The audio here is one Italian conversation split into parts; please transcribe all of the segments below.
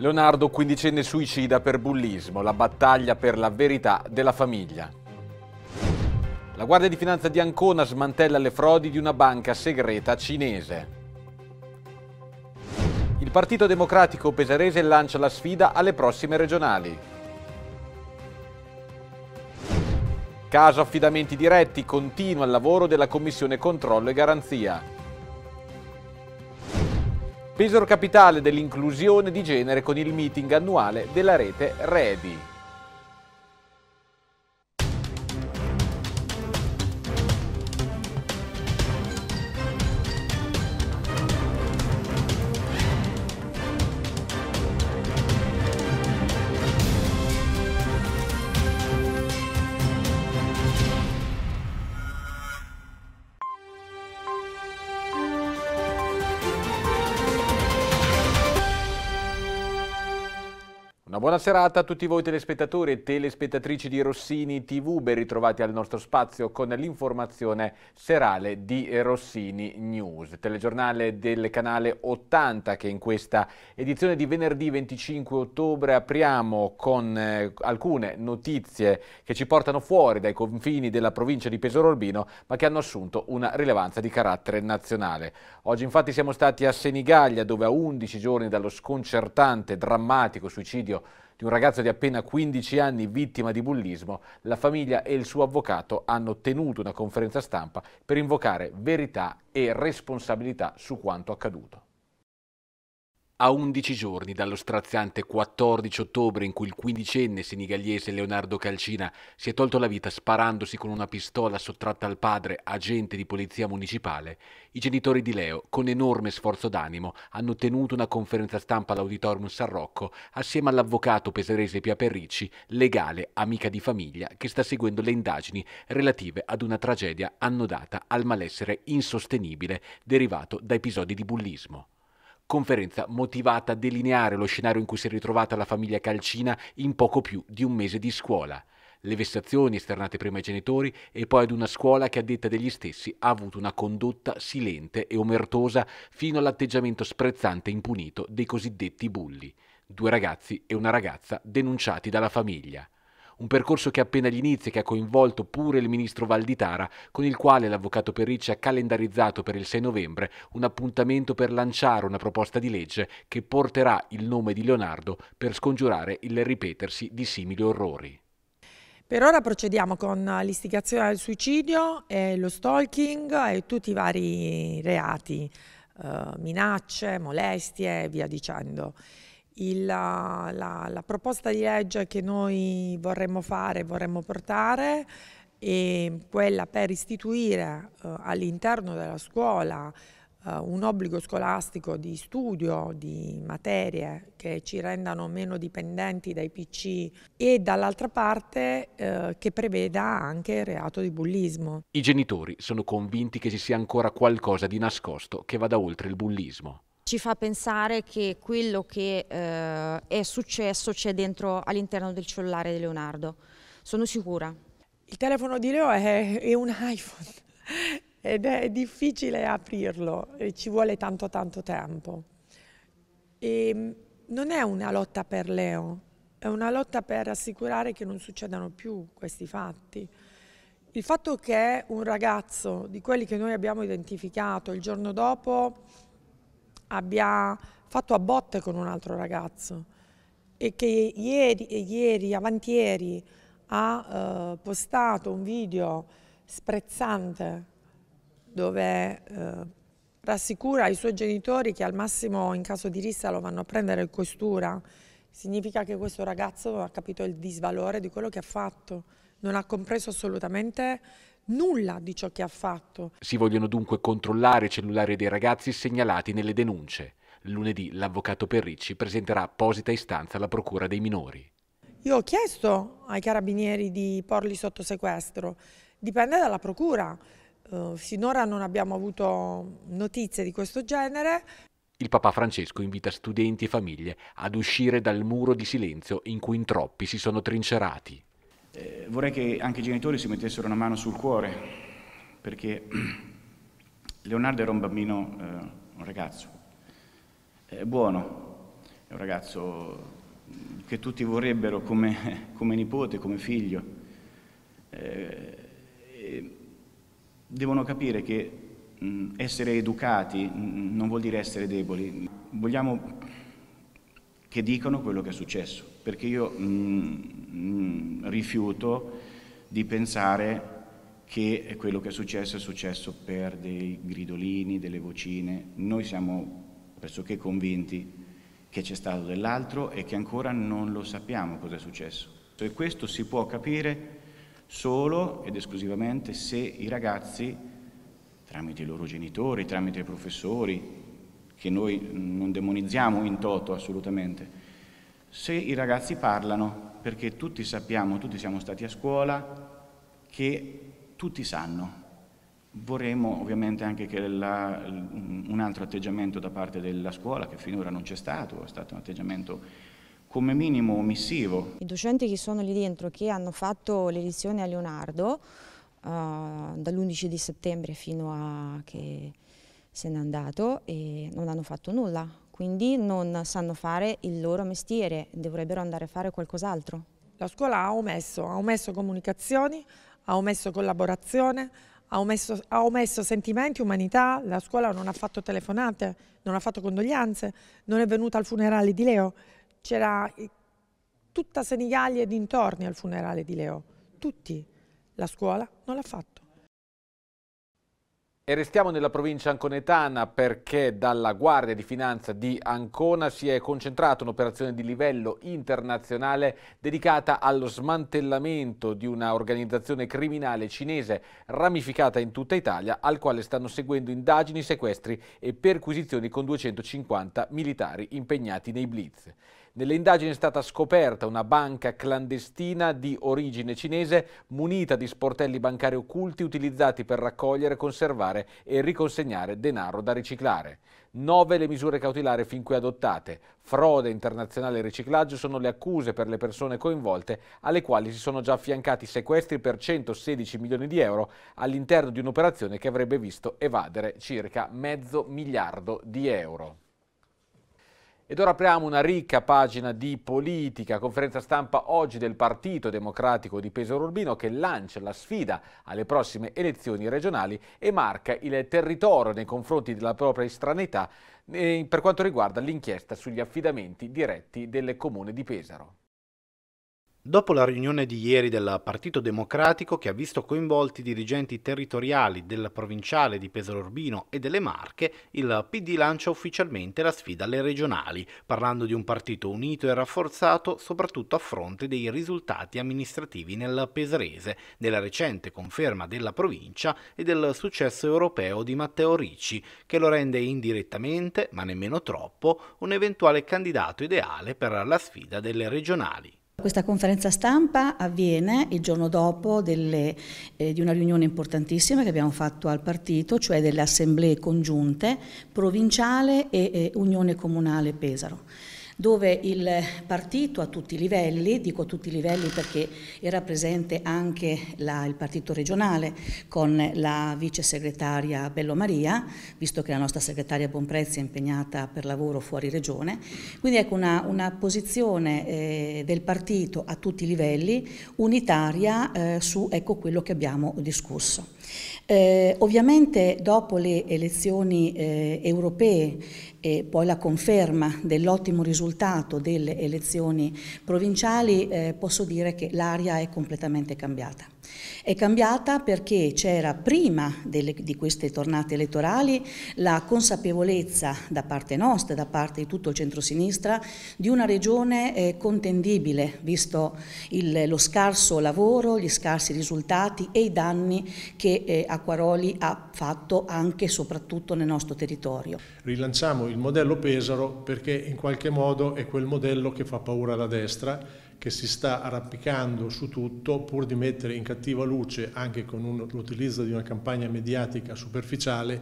Leonardo, quindicenne suicida per bullismo, la battaglia per la verità della famiglia. La Guardia di Finanza di Ancona smantella le frodi di una banca segreta cinese. Il Partito Democratico Pesarese lancia la sfida alle prossime regionali. Caso affidamenti diretti continua il lavoro della Commissione Controllo e Garanzia. Pesaro Capitale dell'inclusione di genere con il meeting annuale della rete Ready. buona serata a tutti voi telespettatori e telespettatrici di Rossini TV, ben ritrovati al nostro spazio con l'informazione serale di Rossini News, telegiornale del canale 80 che in questa edizione di venerdì 25 ottobre apriamo con eh, alcune notizie che ci portano fuori dai confini della provincia di Pesaro Orbino ma che hanno assunto una rilevanza di carattere nazionale. Oggi infatti siamo stati a Senigallia dove a 11 giorni dallo sconcertante, drammatico suicidio di un ragazzo di appena 15 anni vittima di bullismo, la famiglia e il suo avvocato hanno tenuto una conferenza stampa per invocare verità e responsabilità su quanto accaduto. A 11 giorni dallo straziante 14 ottobre in cui il quindicenne senigalese Leonardo Calcina si è tolto la vita sparandosi con una pistola sottratta al padre, agente di polizia municipale, i genitori di Leo, con enorme sforzo d'animo, hanno tenuto una conferenza stampa all'Auditorium San Rocco assieme all'avvocato peserese Pia Perricci, legale, amica di famiglia, che sta seguendo le indagini relative ad una tragedia annodata al malessere insostenibile derivato da episodi di bullismo conferenza motivata a delineare lo scenario in cui si è ritrovata la famiglia Calcina in poco più di un mese di scuola. Le vessazioni esternate prima ai genitori e poi ad una scuola che a detta degli stessi ha avuto una condotta silente e omertosa fino all'atteggiamento sprezzante e impunito dei cosiddetti bulli, due ragazzi e una ragazza denunciati dalla famiglia. Un percorso che appena gli inizi che ha coinvolto pure il ministro Valditara, con il quale l'avvocato Perricci ha calendarizzato per il 6 novembre un appuntamento per lanciare una proposta di legge che porterà il nome di Leonardo per scongiurare il ripetersi di simili orrori. Per ora procediamo con l'istigazione al suicidio, lo stalking e tutti i vari reati, eh, minacce, molestie e via dicendo il, la, la, proposta di legge che noi vorremmo fare, vorremmo portare è quella per istituire eh, all'interno della scuola eh, un obbligo scolastico di studio di materie che ci rendano meno dipendenti dai PC e dall'altra parte eh, che preveda anche il reato di bullismo. I genitori sono convinti che ci sia ancora qualcosa di nascosto che vada oltre il bullismo ci fa pensare che quello che eh, è successo c'è dentro all'interno del cellulare di Leonardo. Sono sicura. Il telefono di Leo è, è un iPhone ed è difficile aprirlo, ci vuole tanto tanto tempo. E ehm, non è una lotta per Leo, è una lotta per assicurare che non succedano più questi fatti. Il fatto che un ragazzo di quelli che noi abbiamo identificato il giorno dopo abbia fatto a botte con un altro ragazzo e che ieri, ieri avantieri, ha eh, postato un video sprezzante dove eh, rassicura i suoi genitori che al massimo in caso di rissa lo vanno a prendere in questura. Significa che questo ragazzo ha capito il disvalore di quello che ha fatto, non ha compreso assolutamente nulla di ciò che ha fatto. Si vogliono dunque controllare i cellulari dei ragazzi segnalati nelle denunce. Lunedì l'avvocato Perricci presenterà apposita istanza alla Procura dei minori. Io ho chiesto ai carabinieri di porli sotto sequestro, dipende dalla Procura. Uh, eh, sinora non abbiamo avuto notizie di questo genere. Il Papa Francesco invita studenti e famiglie ad uscire dal muro di silenzio in cui in troppi si sono trincerati. Eh, vorrei che anche i genitori si mettessero una mano sul cuore, perché Leonardo era un bambino, eh, un ragazzo, eh, buono, è un ragazzo che tutti vorrebbero come, come nipote, come figlio. Eh, devono capire che mh, mm, essere educati mh, non vuol dire essere deboli. Vogliamo che dicono quello che è successo, perché io mm, mm, rifiuto di pensare che quello che è successo è successo per dei gridolini, delle vocine. Noi siamo pressoché convinti che c'è stato dell'altro e che ancora non lo sappiamo cosa è successo. E questo si può capire solo ed esclusivamente se i ragazzi, tramite i loro genitori, tramite i professori, che noi non demonizziamo in toto assolutamente. Se i ragazzi parlano, perché tutti sappiamo, tutti siamo stati a scuola, che tutti sanno. Vorremmo ovviamente anche che la, un altro atteggiamento da parte della scuola, che finora non c'è stato, è stato un atteggiamento come minimo omissivo. I docenti che sono lì dentro, che hanno fatto le lezioni a Leonardo, uh, eh, dall'11 di settembre fino a che se n'è andato e non hanno fatto nulla, quindi non sanno fare il loro mestiere, dovrebbero andare a fare qualcos'altro. La scuola ha omesso, ha omesso comunicazioni, ha omesso collaborazione, ha omesso, ha omesso, sentimenti, umanità, la scuola non ha fatto telefonate, non ha fatto condoglianze, non è venuta al funerale di Leo, c'era eh, tutta Senigallia e dintorni al funerale di Leo, tutti, la scuola non l'ha fatto. E restiamo nella provincia anconetana perché dalla Guardia di Finanza di Ancona si è concentrata un'operazione di livello internazionale dedicata allo smantellamento di una organizzazione criminale cinese ramificata in tutta Italia al quale stanno seguendo indagini, sequestri e perquisizioni con 250 militari impegnati nei blitz. Nelle indagini è stata scoperta una banca clandestina di origine cinese munita di sportelli bancari occulti utilizzati per raccogliere, conservare e riconsegnare denaro da riciclare. Nove le misure cautelari fin qui adottate. Frode internazionale e riciclaggio sono le accuse per le persone coinvolte alle quali si sono già affiancati sequestri per 116 milioni di euro all'interno di un'operazione che avrebbe visto evadere circa mezzo miliardo di euro. Ed ora apriamo una ricca pagina di politica, conferenza stampa oggi del Partito Democratico di Pesaro Urbino che lancia la sfida alle prossime elezioni regionali e marca il territorio nei confronti della propria estraneità eh, per quanto riguarda l'inchiesta sugli affidamenti diretti del comune di Pesaro. Dopo la riunione di ieri del Partito Democratico che ha visto coinvolti i dirigenti territoriali del provinciale di Pesaro Urbino e delle Marche, il PD lancia ufficialmente la sfida alle regionali, parlando di un partito unito e rafforzato soprattutto a fronte dei risultati amministrativi nel Pesarese, della recente conferma della provincia e del successo europeo di Matteo Ricci, che lo rende indirettamente, ma nemmeno troppo, un eventuale candidato ideale per la sfida delle regionali. Questa conferenza stampa avviene il giorno dopo delle, eh, di una riunione importantissima che abbiamo fatto al partito, cioè delle assemblee congiunte provinciale e eh, Unione Comunale Pesaro dove il partito a tutti i livelli, dico a tutti i livelli perché era presente anche la, il partito regionale con la vice segretaria Bello Maria, visto che la nostra segretaria Bonprezzi è impegnata per lavoro fuori regione, quindi ecco una, una posizione eh, del partito a tutti i livelli unitaria eh, su ecco, quello che abbiamo discusso. Eh, ovviamente dopo le elezioni eh, europee e eh, poi la conferma dell'ottimo risultato delle elezioni provinciali eh, posso dire che l'aria è completamente cambiata. È cambiata perché c'era prima delle, di queste tornate elettorali la consapevolezza da parte nostra, da parte di tutto il centrosinistra, di una regione eh, contendibile, visto il, lo scarso lavoro, gli scarsi risultati e i danni che eh, Acquaroli ha fatto anche e soprattutto nel nostro territorio. Rilanciamo il modello Pesaro perché in qualche modo è quel modello che fa paura alla destra che si sta arrampicando su tutto pur di mettere in cattiva luce anche con l'utilizzo di una campagna mediatica superficiale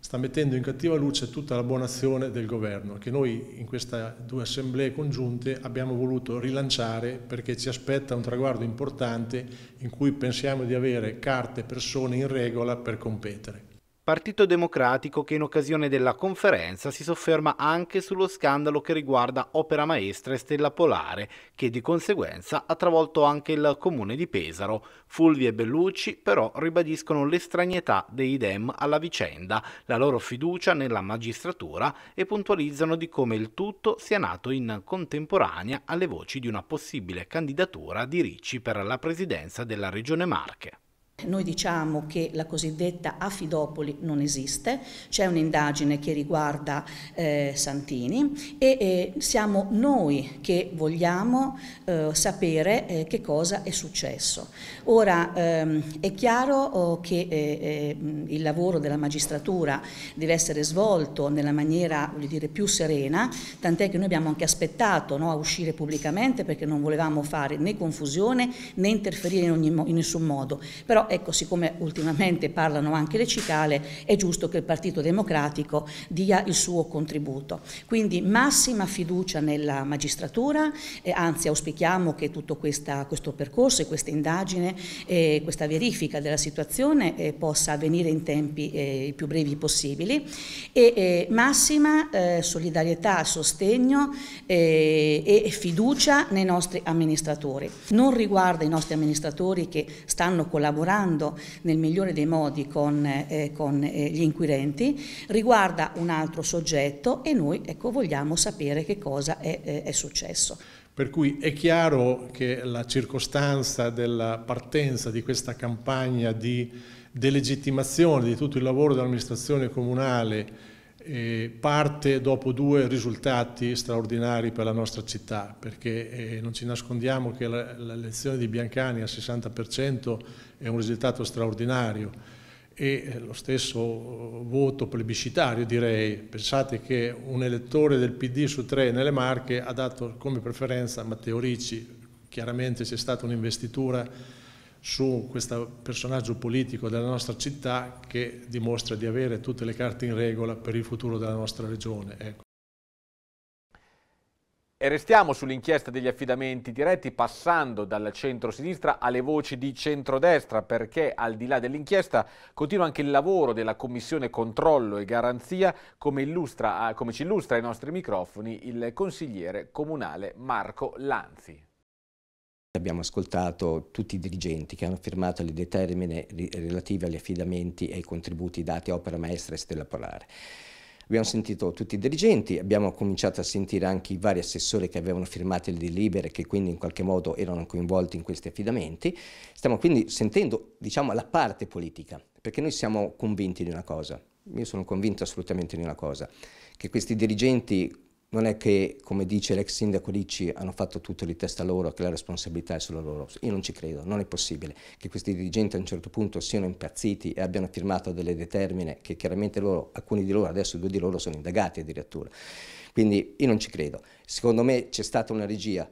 sta mettendo in cattiva luce tutta la buona azione del governo che noi in queste due assemblee congiunte abbiamo voluto rilanciare perché ci aspetta un traguardo importante in cui pensiamo di avere carte e persone in regola per competere. Partito Democratico che in occasione della conferenza si sofferma anche sullo scandalo che riguarda Opera Maestra e Stella Polare, che di conseguenza ha travolto anche il comune di Pesaro. Fulvi e Bellucci però ribadiscono l'estranietà dei Dem alla vicenda, la loro fiducia nella magistratura e puntualizzano di come il tutto sia nato in contemporanea alle voci di una possibile candidatura di Ricci per la presidenza della Regione Marche. Noi diciamo che la cosiddetta Affidopoli non esiste, c'è un'indagine che riguarda eh, Santini e eh, siamo noi che vogliamo eh, sapere eh, che cosa è successo. Ora ehm, è chiaro oh, che eh, eh, il lavoro della magistratura deve essere svolto nella maniera dire, più serena, tant'è che noi abbiamo anche aspettato no, a uscire pubblicamente perché non volevamo fare né confusione né interferire in, ogni, in nessun modo. Però ecco, siccome ultimamente parlano anche le cicale, è giusto che il Partito Democratico dia il suo contributo. Quindi massima fiducia nella magistratura, eh, anzi auspichiamo che tutto questa, questo percorso e questa indagine e eh, questa verifica della situazione eh, possa avvenire in tempi eh, i più brevi possibili e eh, massima eh, solidarietà, sostegno e fiducia nei nostri amministratori. Non riguarda i nostri amministratori che stanno collaborando collaborando nel migliore dei modi con, eh, con eh, gli inquirenti, riguarda un altro soggetto e noi ecco, vogliamo sapere che cosa è, eh, è successo. Per cui è chiaro che la circostanza della partenza di questa campagna di delegittimazione di tutto il lavoro dell'amministrazione comunale eh, parte dopo due risultati straordinari per la nostra città, perché eh, non ci nascondiamo che l'elezione di Biancani al 60% è un risultato straordinario e eh, lo stesso voto plebiscitario direi, pensate che un elettore del PD su tre nelle Marche ha dato come preferenza Matteo Ricci, chiaramente c'è stata un'investitura su questo personaggio politico della nostra città che dimostra di avere tutte le carte in regola per il futuro della nostra regione. Ecco. E restiamo sull'inchiesta degli affidamenti diretti passando dal centro-sinistra alle voci di centrodestra perché al di là dell'inchiesta continua anche il lavoro della Commissione Controllo e Garanzia come, illustra, ah, come ci illustra ai nostri microfoni il consigliere comunale Marco Lanzi. Abbiamo ascoltato tutti i dirigenti che hanno firmato le determine relative agli affidamenti e ai contributi dati a Opera Maestra e Stella Polare. Abbiamo sentito tutti i dirigenti, abbiamo cominciato a sentire anche i vari assessori che avevano firmato il delibere e che quindi in qualche modo erano coinvolti in questi affidamenti. Stiamo quindi sentendo diciamo, la parte politica, perché noi siamo convinti di una cosa. Io sono convinto assolutamente di una cosa, che questi dirigenti non è che, come dice l'ex sindaco Ricci, hanno fatto tutto di testa loro, che la responsabilità è solo loro. Io non ci credo, non è possibile che questi dirigenti a un certo punto siano impazziti e abbiano firmato delle determine che chiaramente loro, alcuni di loro, adesso due di loro sono indagati addirittura. Quindi io non ci credo. Secondo me c'è stata una regia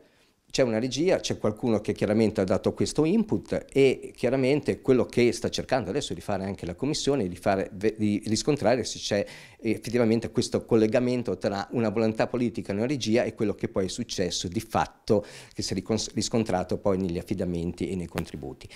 c'è una regia, c'è qualcuno che chiaramente ha dato questo input e chiaramente quello che sta cercando adesso di fare anche la Commissione è di, fare, di riscontrare se c'è effettivamente questo collegamento tra una volontà politica e una regia e quello che poi è successo di fatto, che si è riscontrato poi negli affidamenti e nei contributi.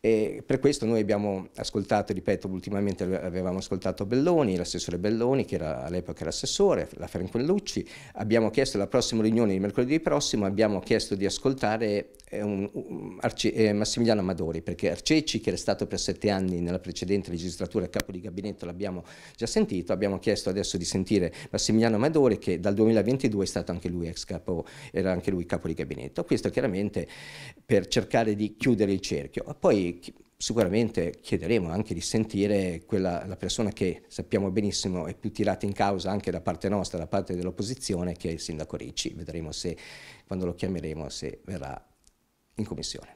E per questo noi abbiamo ascoltato, ripeto, ultimamente avevamo ascoltato Belloni, l'assessore Belloni, che all'epoca era assessore, la Franquellucci, abbiamo chiesto la prossima riunione di mercoledì prossimo, abbiamo chiesto chiesto di ascoltare un, un, eh, Massimiliano Amadori, perché Arceci, che era stato per sette anni nella precedente legislatura capo di gabinetto, l'abbiamo già sentito, abbiamo chiesto adesso di sentire Massimiliano Amadori, che dal 2022 è stato anche lui ex capo, era anche lui capo di gabinetto. Questo chiaramente per cercare di chiudere il cerchio. Poi sicuramente chiederemo anche di sentire quella, la persona che sappiamo benissimo è più tirata in causa anche da parte nostra, da parte dell'opposizione, che è il sindaco Ricci. Vedremo se, quando lo chiameremo se verrà in commissione.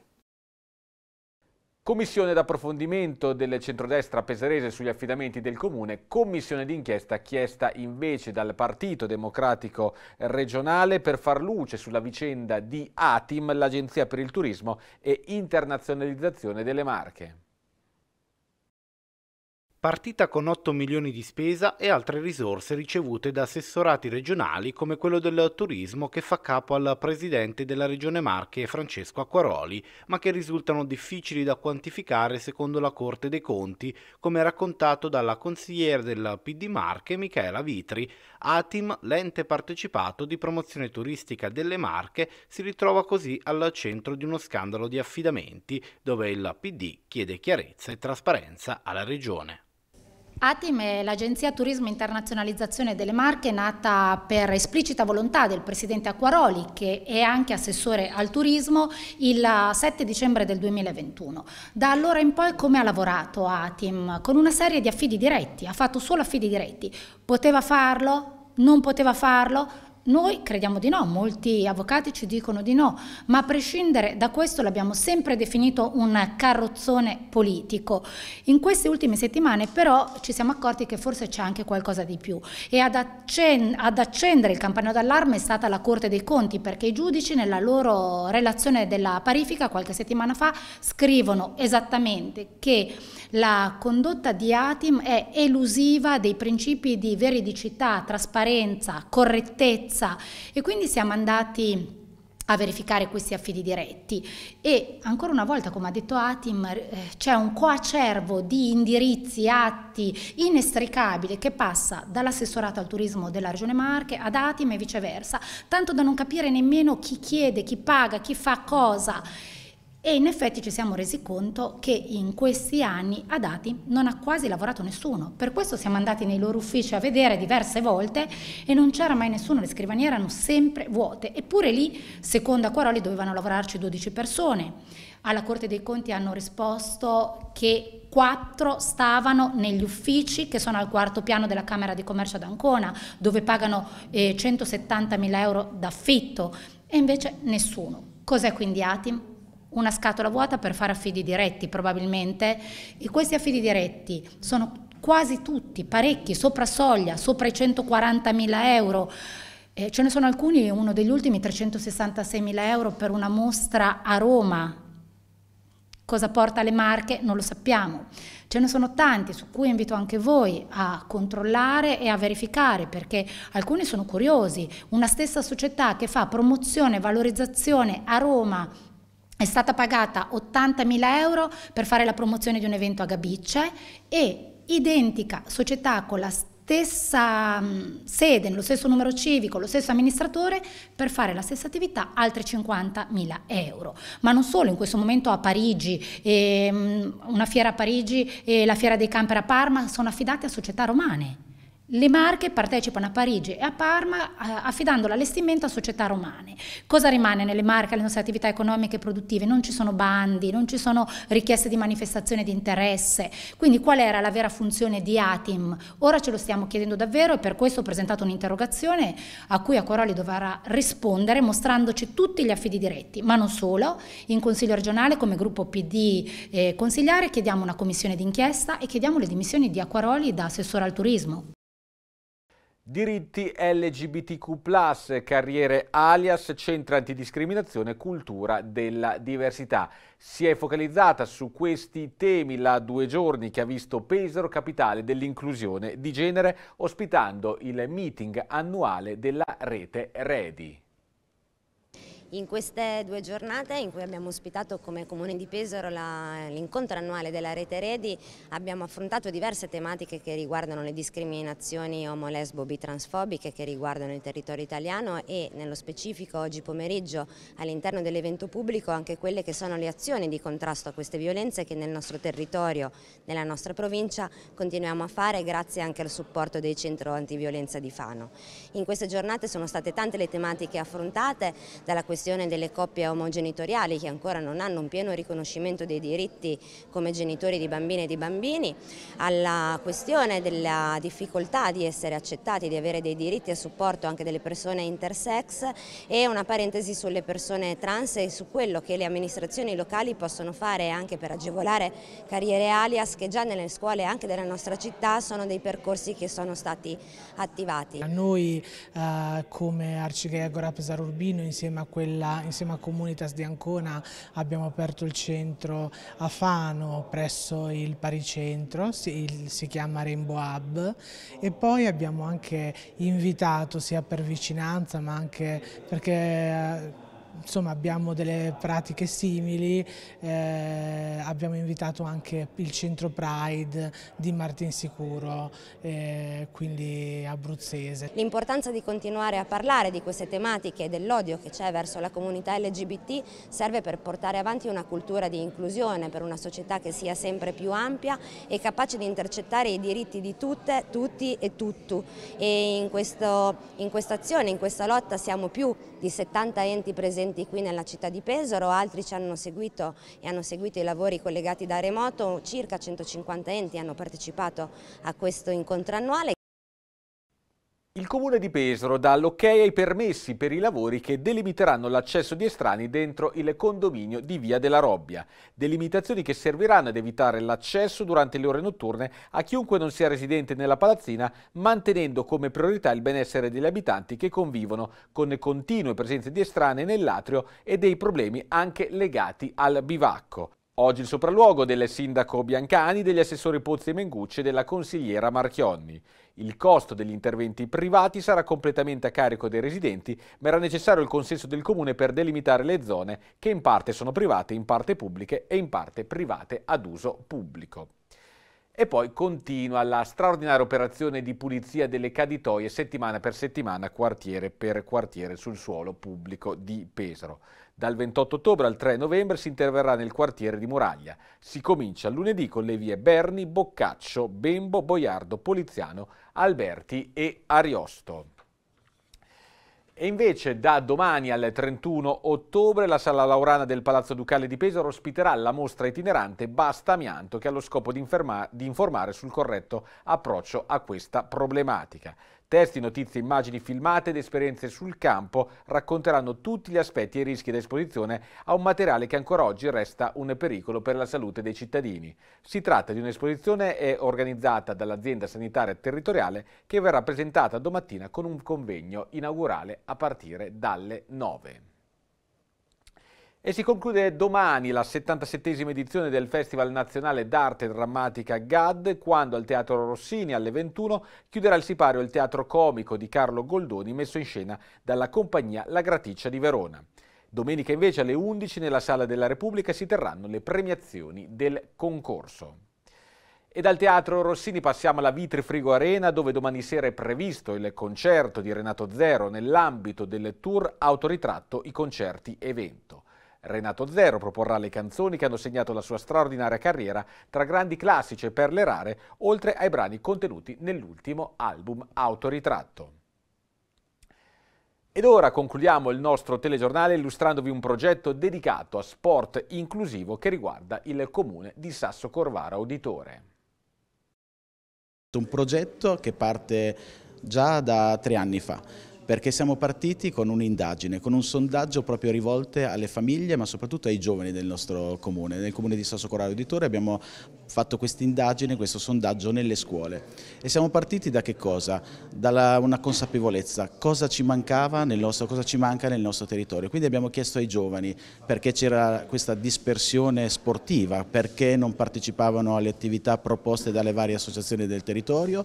Commissione d'approfondimento del centrodestra pesarese sugli affidamenti del comune, commissione d'inchiesta chiesta invece dal Partito Democratico regionale per far luce sulla vicenda di ATIM, l'Agenzia per il Turismo e Internazionalizzazione delle Marche partita con 8 milioni di spesa e altre risorse ricevute da assessorati regionali come quello del turismo che fa capo al presidente della regione Marche Francesco Acquaroli, ma che risultano difficili da quantificare secondo la Corte dei Conti, come raccontato dalla consigliere del PD Marche Michela Vitri. Atim, l'ente partecipato di promozione turistica delle Marche, si ritrova così al centro di uno scandalo di affidamenti, dove il PD chiede chiarezza e trasparenza alla regione. ATIM è l'Agenzia Turismo e Internazionalizzazione delle Marche nata per esplicita volontà del Presidente Acquaroli che è anche assessore al turismo il 7 dicembre del 2021. Da allora in poi come ha lavorato ATIM? Con una serie di affidi diretti, ha fatto solo affidi diretti. Poteva farlo? Non poteva farlo? Noi crediamo di no, molti avvocati ci dicono di no, ma a prescindere da questo l'abbiamo sempre definito un carrozzone politico. In queste ultime settimane però ci siamo accorti che forse c'è anche qualcosa di più e ad, accen ad accendere il campanello d'allarme è stata la Corte dei Conti perché i giudici nella loro relazione della parifica qualche settimana fa scrivono esattamente che la condotta di Atim è elusiva dei principi di veridicità, trasparenza, correttezza, sicurezza e quindi siamo andati a verificare questi affidi diretti e ancora una volta come ha detto Atim eh, c'è un coacervo di indirizzi, atti inestricabile che passa dall'assessorato al turismo della Regione Marche ad Atim e viceversa, tanto da non capire nemmeno chi chiede, chi paga, chi fa cosa e in effetti ci siamo resi conto che in questi anni a dati non ha quasi lavorato nessuno. Per questo siamo andati nei loro uffici a vedere diverse volte e non c'era mai nessuno, le scrivanie erano sempre vuote. Eppure lì, secondo Acquaroli, dovevano lavorarci 12 persone. Alla Corte dei Conti hanno risposto che 4 stavano negli uffici che sono al quarto piano della Camera di Commercio ad Ancona, dove pagano eh, 170 mila euro d'affitto, e invece nessuno. Cos'è quindi Atim? una scatola vuota per fare affidi diretti probabilmente e questi affidi diretti sono quasi tutti, parecchi, sopra soglia, sopra i 140 mila euro. Eh, ce ne sono alcuni, uno degli ultimi 366 mila euro per una mostra a Roma. Cosa porta alle marche? Non lo sappiamo. Ce ne sono tanti su cui invito anche voi a controllare e a verificare perché alcuni sono curiosi. Una stessa società che fa promozione e valorizzazione a Roma è stata pagata 80.000 euro per fare la promozione di un evento a Gabicce e identica società con la stessa mm, sede, lo stesso numero civico, lo stesso amministratore per fare la stessa attività altri 50.000 euro. Ma non solo, in questo momento a Parigi, ehm, una fiera a Parigi e la fiera dei camper a Parma sono affidate a società romane le Marche partecipano a Parigi e a Parma eh, affidando l'allestimento a società romane. Cosa rimane nelle Marche alle nostre attività economiche e produttive? Non ci sono bandi, non ci sono richieste di manifestazione di interesse. Quindi qual era la vera funzione di Atim? Ora ce lo stiamo chiedendo davvero e per questo ho presentato un'interrogazione a cui Acquaroli dovrà rispondere mostrandoci tutti gli affidi diretti, ma non solo. In Consiglio regionale come gruppo PD eh, consigliare chiediamo una commissione d'inchiesta e chiediamo le dimissioni di Acquaroli da assessore al turismo. Diritti LGBTQ, carriere alias, centro antidiscriminazione, cultura della diversità. Si è focalizzata su questi temi la due giorni che ha visto Pesaro capitale dell'inclusione di genere, ospitando il meeting annuale della rete Ready. In queste due giornate in cui abbiamo ospitato come Comune di Pesaro l'incontro annuale della Rete Redi abbiamo affrontato diverse tematiche che riguardano le discriminazioni omo-lesbo-bitransfobiche che riguardano il territorio italiano e nello specifico oggi pomeriggio all'interno dell'evento pubblico anche quelle che sono le azioni di contrasto a queste violenze che nel nostro territorio, nella nostra provincia continuiamo a fare grazie anche al supporto dei centro antiviolenza di Fano. In queste giornate sono state tante le tematiche affrontate dalla questione questione delle coppie omogenitoriali che ancora non hanno un pieno riconoscimento dei diritti come genitori di bambine e di bambini, alla questione della difficoltà di essere accettati, di avere dei diritti a supporto anche delle persone intersex e una parentesi sulle persone trans e su quello che le amministrazioni locali possono fare anche per agevolare carriere alias che già nelle scuole anche della nostra città sono dei percorsi che sono stati attivati. A noi eh, come Arcigrea Gorapesar Urbino insieme a quello quella insieme a Comunitas di Ancona abbiamo aperto il centro a Fano presso il Paricentro, si, si chiama Rainbow Hub e poi abbiamo anche invitato sia per vicinanza ma anche perché eh, insomma, abbiamo delle pratiche simili, eh, abbiamo invitato anche il centro Pride di Martinsicuro, eh, quindi abruzzese. L'importanza di continuare a parlare di queste tematiche e dell'odio che c'è verso la comunità LGBT serve per portare avanti una cultura di inclusione, per una società che sia sempre più ampia e capace di intercettare i diritti di tutte, tutti e tutto. E in, questo, in questa azione, in questa lotta siamo più di 70 enti presenti interventi qui nella città di Pesaro, altri ci hanno seguito e hanno seguito i lavori collegati da remoto, circa 150 enti hanno partecipato a questo incontro annuale. Il comune di Pesaro dà l'ok okay ai permessi per i lavori che delimiteranno l'accesso di estranei dentro il condominio di Via della Robbia. Delimitazioni che serviranno ad evitare l'accesso durante le ore notturne a chiunque non sia residente nella palazzina, mantenendo come priorità il benessere degli abitanti che convivono con continue presenze di estranei nell'atrio e dei problemi anche legati al bivacco. Oggi il sopralluogo del sindaco Biancani, degli assessori Pozzi e Mengucci e della consigliera Marchionni. Il costo degli interventi privati sarà completamente a carico dei residenti, ma era necessario il consenso del comune per delimitare le zone che in parte sono private, in parte pubbliche e in parte private ad uso pubblico. E poi continua la straordinaria operazione di pulizia delle caditoie settimana per settimana, quartiere per quartiere sul suolo pubblico di Pesaro. Dal 28 ottobre al 3 novembre si interverrà nel quartiere di Muraglia. Si comincia lunedì con le vie Berni, Boccaccio, Bembo, Boiardo, Poliziano, Alberti e Ariosto. E invece da domani al 31 ottobre la Sala Laurana del Palazzo Ducale di Pesaro ospiterà la mostra itinerante Basta Amianto che ha lo scopo di, di informare sul corretto approccio a questa problematica. Testi, notizie, immagini filmate ed esperienze sul campo racconteranno tutti gli aspetti e i rischi d'esposizione a un materiale che ancora oggi resta un pericolo per la salute dei cittadini. Si tratta di un'esposizione organizzata dall'azienda sanitaria territoriale che verrà presentata domattina con un convegno inaugurale a partire dalle 9. E si conclude domani la 77esima edizione del Festival Nazionale d'Arte Drammatica GAD, quando al Teatro Rossini alle 21 chiuderà il sipario il teatro comico di Carlo Goldoni messo in scena dalla compagnia La Graticcia di Verona. Domenica invece alle 11 nella Sala della Repubblica si terranno le premiazioni del concorso. E dal teatro Rossini passiamo alla Vitrifrigo Arena dove domani sera è previsto il concerto di Renato Zero nell'ambito del tour autoritratto I concerti evento. Renato Zero proporrà le canzoni che hanno segnato la sua straordinaria carriera tra grandi classici e perle rare, oltre ai brani contenuti nell'ultimo album Autoritratto. Ed ora concludiamo il nostro telegiornale illustrandovi un progetto dedicato a sport inclusivo che riguarda il comune di Sasso Corvara Auditore. Un progetto che parte già da tre anni fa perché siamo partiti con un'indagine, con un sondaggio proprio rivolto alle famiglie ma soprattutto ai giovani del nostro comune. Nel comune di Sasso Corallo Uditore abbiamo fatto questa indagine, questo sondaggio nelle scuole e siamo partiti da che cosa? Dalla una consapevolezza, cosa ci mancava nel nostro, cosa ci manca nel nostro territorio. Quindi abbiamo chiesto ai giovani perché c'era questa dispersione sportiva, perché non partecipavano alle attività proposte dalle varie associazioni del territorio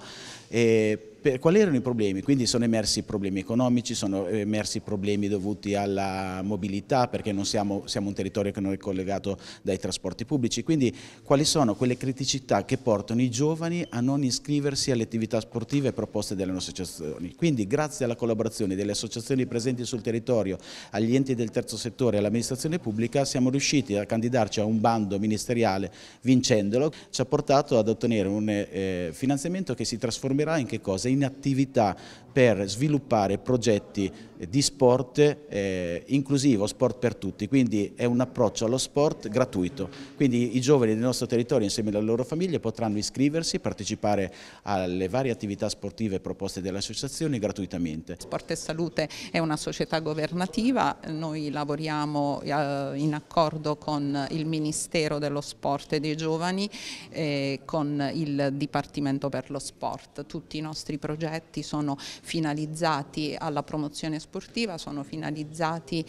e per, quali erano i problemi? Quindi sono emersi problemi economici, sono emersi problemi dovuti alla mobilità perché non siamo, siamo un territorio che non è collegato dai trasporti pubblici, quindi quali sono quelle criticità che portano i giovani a non iscriversi alle attività sportive proposte dalle nostre associazioni? Quindi grazie alla collaborazione delle associazioni presenti sul territorio, agli enti del terzo settore e all'amministrazione pubblica siamo riusciti a candidarci a un bando ministeriale vincendolo, ci ha portato ad ottenere un eh, finanziamento che si trasformerà in che cosa? in attività per sviluppare progetti di sport eh, inclusivo, sport per tutti, quindi è un approccio allo sport gratuito. Quindi i giovani del nostro territorio insieme alle loro famiglie potranno iscriversi, partecipare alle varie attività sportive proposte dalle associazioni gratuitamente. Sport e Salute è una società governativa, noi lavoriamo eh, in accordo con il Ministero dello Sport e dei Giovani, eh, con il Dipartimento per lo Sport, tutti i nostri progetti sono finalizzati alla promozione sportiva, sono finalizzati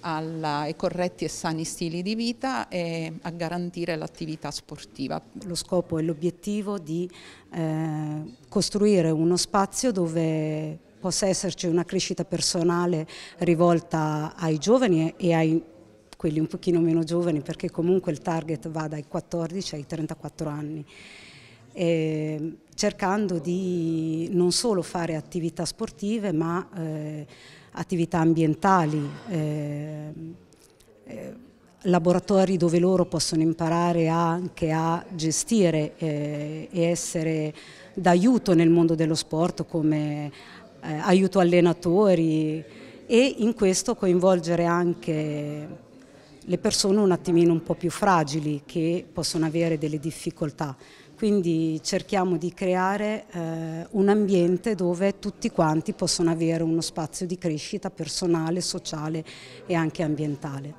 alla, ai corretti e sani stili di vita e a garantire l'attività sportiva. Lo scopo e l'obiettivo di eh, costruire uno spazio dove possa esserci una crescita personale rivolta ai giovani e ai quelli un pochino meno giovani perché comunque il target va dai 14 ai 34 anni eh, cercando di non solo fare attività sportive ma eh, attività ambientali, ehm, eh, laboratori dove loro possono imparare anche a gestire eh, e essere d'aiuto nel mondo dello sport come eh, aiuto allenatori e in questo coinvolgere anche le persone un attimino un po' più fragili che possono avere delle difficoltà. Quindi cerchiamo di creare eh, un ambiente dove tutti quanti possono avere uno spazio di crescita personale, sociale e anche ambientale.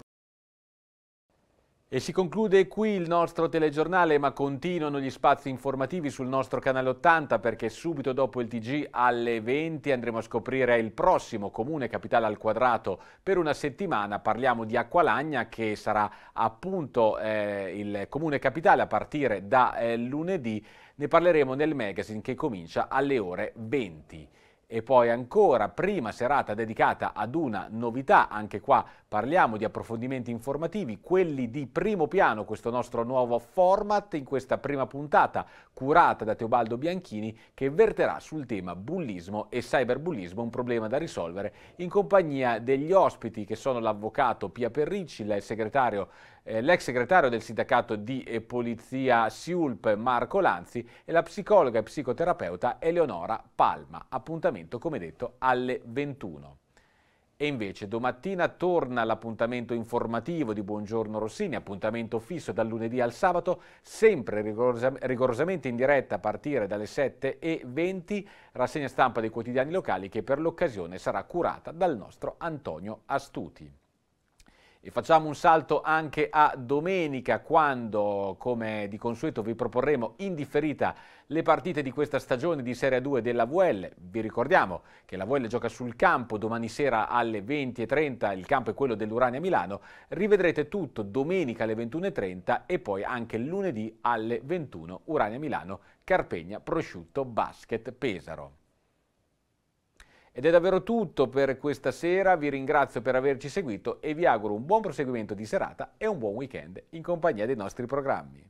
E si conclude qui il nostro telegiornale, ma continuano gli spazi informativi sul nostro canale 80 perché subito dopo il TG alle 20 andremo a scoprire il prossimo comune capitale al quadrato per una settimana. Parliamo di Acqualagna che sarà appunto eh, il comune capitale a partire da eh, lunedì. Ne parleremo nel magazine che comincia alle ore 20. E poi ancora, prima serata dedicata ad una novità, anche qua parliamo di approfondimenti informativi, quelli di primo piano, questo nostro nuovo format in questa prima puntata curata da Teobaldo Bianchini che verterà sul tema bullismo e cyberbullismo, un problema da risolvere in compagnia degli ospiti che sono l'avvocato Pia Perricci, il segretario eh, l'ex segretario del sindacato di eh, polizia Siulp Marco Lanzi e la psicologa e psicoterapeuta Eleonora Palma. Appuntamento, come detto, alle 21. E invece domattina torna l'appuntamento informativo di Buongiorno Rossini, appuntamento fisso dal lunedì al sabato, sempre rigorosamente in diretta a partire dalle 7.20, rassegna stampa dei quotidiani locali che per l'occasione sarà curata dal nostro Antonio Astuti. E facciamo un salto anche a domenica quando, come di consueto, vi proporremo in differita le partite di questa stagione di Serie 2 della VL. Vi ricordiamo che la VL gioca sul campo domani sera alle 20.30, il campo è quello dell'Urania Milano. Rivedrete tutto domenica alle 21.30 e poi anche lunedì alle 21 Urania Milano, Carpegna, Prosciutto, Basket, Pesaro. Ed è davvero tutto per questa sera, vi ringrazio per averci seguito e vi auguro un buon proseguimento di serata e un buon weekend in compagnia dei nostri programmi.